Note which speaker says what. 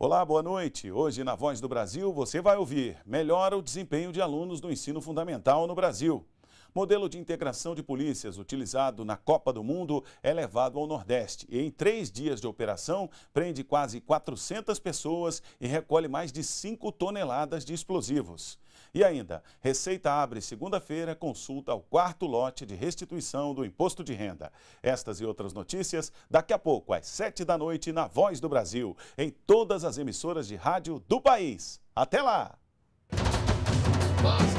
Speaker 1: Olá, boa noite. Hoje na Voz do Brasil você vai ouvir Melhora o desempenho de alunos do ensino fundamental no Brasil. Modelo de integração de polícias utilizado na Copa do Mundo é levado ao Nordeste e em três dias de operação prende quase 400 pessoas e recolhe mais de 5 toneladas de explosivos. E ainda, Receita abre segunda-feira consulta ao quarto lote de restituição do imposto de renda. Estas e outras notícias daqui a pouco, às sete da noite, na Voz do Brasil, em todas as emissoras de rádio do país. Até lá! Nossa.